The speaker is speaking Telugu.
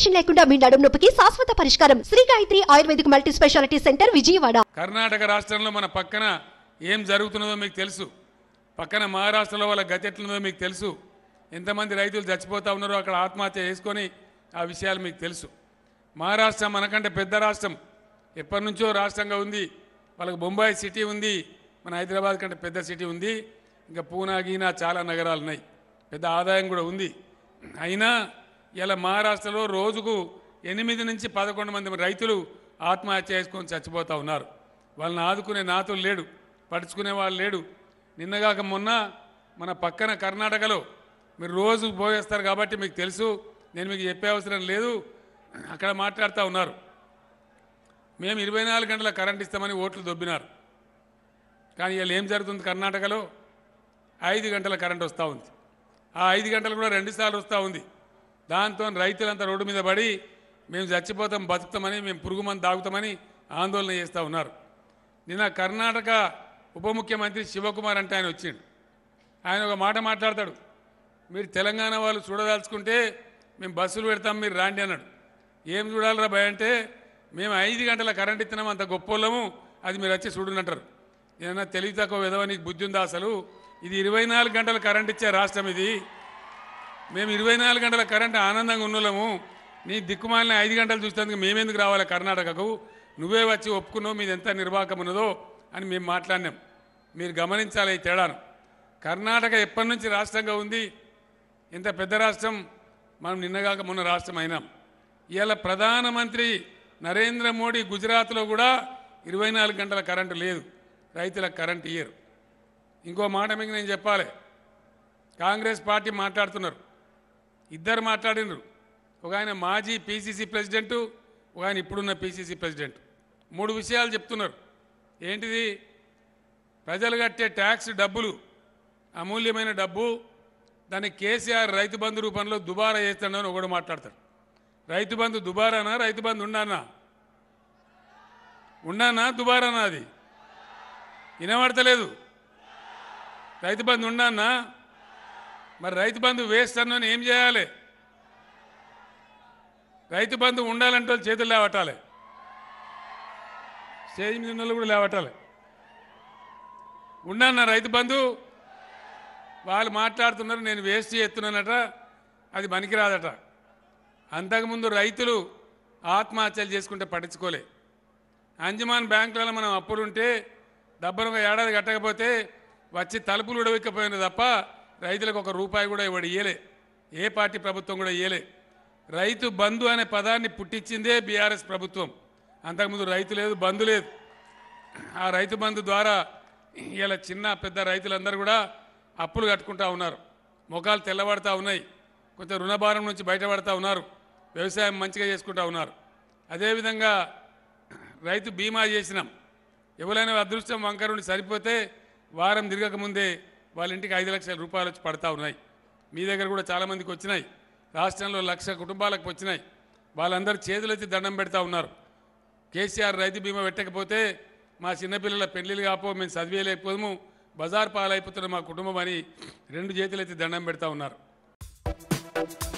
ఇన్ఫ్లేషన్ లేకుండా మీ నడుము నొప్పికి శాశ్వత పరిష్కారం Shri Gayatri ayurvedic multi specialty centre Vijayawada Karnataka రాష్ట్రంలో మన పక్కన ఏం జరుగుతున్నదో మీకు తెలుసు పక్కన మహారాష్ట్రలో వాళ్ళ గతి ఎట్లున్నదో మీకు తెలుసు ఎంతమంది రైతులు చచ్చిపోతూ ఉన్నారో అక్కడ ఆత్మహత్య చేసుకొని ఆ విషయాలు మీకు తెలుసు మహారాష్ట్ర మనకంటే పెద్ద రాష్ట్రం ఎప్పటి నుంచో రాష్ట్రంగా ఉంది వాళ్ళకి బొంబాయి సిటీ ఉంది మన హైదరాబాద్ కంటే పెద్ద సిటీ ఉంది ఇంకా పూనా గీనా చాలా నగరాలు ఉన్నాయి పెద్ద ఆదాయం కూడా ఉంది అయినా ఇలా మహారాష్ట్రలో రోజుకు ఎనిమిది నుంచి పదకొండు మంది రైతులు ఆత్మహత్య చేసుకొని చచ్చిపోతూ ఉన్నారు వాళ్ళని ఆదుకునే నాతులు లేడు పడుచుకునే వాళ్ళు లేడు నిన్నగాక మొన్న మన పక్కన కర్ణాటకలో మీరు రోజు పోయేస్తారు కాబట్టి మీకు తెలుసు నేను మీకు చెప్పే అవసరం లేదు అక్కడ మాట్లాడుతూ ఉన్నారు మేము ఇరవై నాలుగు గంటల కరెంట్ ఇస్తామని ఓట్లు దొబ్బినారు కానీ వీళ్ళు ఏం జరుగుతుంది కర్ణాటకలో ఐదు గంటల కరెంట్ వస్తూ ఉంది ఆ ఐదు గంటలు కూడా రెండుసార్లు వస్తూ ఉంది దాంతో రైతులంతా రోడ్డు మీద పడి మేము చచ్చిపోతాం బతుకుతామని మేము పురుగు మంది తాగుతామని ఆందోళన చేస్తూ ఉన్నారు నిన్న కర్ణాటక ఉప ముఖ్యమంత్రి శివకుమార్ అంటే ఆయన వచ్చిండు ఆయన ఒక మాట మాట్లాడతాడు మీరు తెలంగాణ వాళ్ళు చూడదాల్చుకుంటే మేము బస్సులు పెడతాం మీరు రాండి అన్నాడు ఏం చూడాలరా భయ అంటే మేము ఐదు గంటల కరెంట్ ఇస్తున్నాం అంత గొప్ప అది మీరు వచ్చి చూడనంటారు ఏమన్నా తెలివి తక్కువ విధవా నీకు బుద్ధి ఉందా అసలు ఇది ఇరవై గంటల కరెంట్ ఇచ్చే రాష్ట్రం ఇది మేము ఇరవై నాలుగు గంటల కరెంట్ ఆనందంగా ఉన్నోళ్ళము నీ దిక్కుమాలిన ఐదు గంటలు చూసేందుకు మేమెందుకు రావాలి కర్ణాటకకు నువ్వే వచ్చి ఒప్పుకున్నావు మీది ఎంత నిర్వాహకం ఉన్నదో అని మేము మాట్లాడినాం మీరు గమనించాలి ఈ తేడాను కర్ణాటక ఎప్పటి నుంచి రాష్ట్రంగా ఉంది ఇంత పెద్ద రాష్ట్రం మనం నిన్నగాక మొన్న రాష్ట్రం అయినాం ఇవాళ ప్రధానమంత్రి నరేంద్ర మోడీ గుజరాత్లో కూడా ఇరవై నాలుగు గంటల కరెంటు లేదు రైతులకు కరెంటు ఇయ్యరు ఇంకో మాట మీకు నేను చెప్పాలి కాంగ్రెస్ పార్టీ మాట్లాడుతున్నారు ఇద్దరు మాట్లాడినరు ఒక ఆయన మాజీ పీసీసీ ప్రెసిడెంటు ఒక ఆయన ఇప్పుడున్న పీసీసీ ప్రెసిడెంట్ మూడు విషయాలు చెప్తున్నారు ఏంటిది ప్రజలు కట్టే ట్యాక్స్ డబ్బులు అమూల్యమైన డబ్బు దాన్ని కేసీఆర్ రైతు బంధు రూపంలో దుబారా చేస్తాడని ఒకడు మాట్లాడతాడు రైతు బంధు దుబారానా రైతు బంధు ఉన్నానా ఉన్నానా దుబారానా అది వినబడతలేదు రైతు బంధు ఉన్నానా మరి రైతు బంధు వేస్ట్ అని ఏం చేయాలి రైతు బంధు ఉండాలంటే వాళ్ళు చేతులు లేవటాలి స్టేజ్ మీద ఉన్న కూడా లేవటాలి ఉన్నా రైతు బంధు వాళ్ళు మాట్లాడుతున్నారు నేను వేస్ట్ చేస్తున్నానట అది పనికిరాదట అంతకుముందు రైతులు ఆత్మహత్యలు చేసుకుంటే పట్టించుకోలే అంజమాన్ బ్యాంకులలో మనం అప్పులుంటే డబ్బులు ఏడాది కట్టకపోతే వచ్చి తలుపులు ఉడవకపోయినా తప్ప రైతులకు ఒక రూపాయి కూడా ఇవాడు ఇయ్యలే ఏ పార్టీ ప్రభుత్వం కూడా ఇయ్యలే రైతు బంధు అనే పదాన్ని పుట్టించిందే బీఆర్ఎస్ ప్రభుత్వం అంతకుముందు రైతు లేదు బంధు లేదు ఆ రైతు బంధు ద్వారా ఇలా చిన్న పెద్ద రైతులందరూ కూడా అప్పులు కట్టుకుంటా ఉన్నారు ముఖాలు తెల్లబడతా ఉన్నాయి కొంచెం రుణభారం నుంచి బయటపడతా ఉన్నారు వ్యవసాయం మంచిగా చేసుకుంటా ఉన్నారు అదేవిధంగా రైతు బీమా చేసినాం ఎవరైనా అదృష్టం వంకరుని సరిపోతే వారం తిరగకముందే వాళ్ళ ఇంటికి ఐదు లక్షల రూపాయలు వచ్చి పడతా ఉన్నాయి మీ దగ్గర కూడా చాలామందికి వచ్చినాయి రాష్ట్రంలో లక్ష కుటుంబాలకు వచ్చినాయి వాళ్ళందరూ చేతులెత్తి దండం పెడతా ఉన్నారు కేసీఆర్ రైతు బీమా పెట్టకపోతే మా చిన్నపిల్లల పెళ్లిలు కాపో మేము చదివేయలేకపోదము బజార్ పాలైపోతున్న మా కుటుంబం అని రెండు చేతులెత్తి దండం పెడతా ఉన్నారు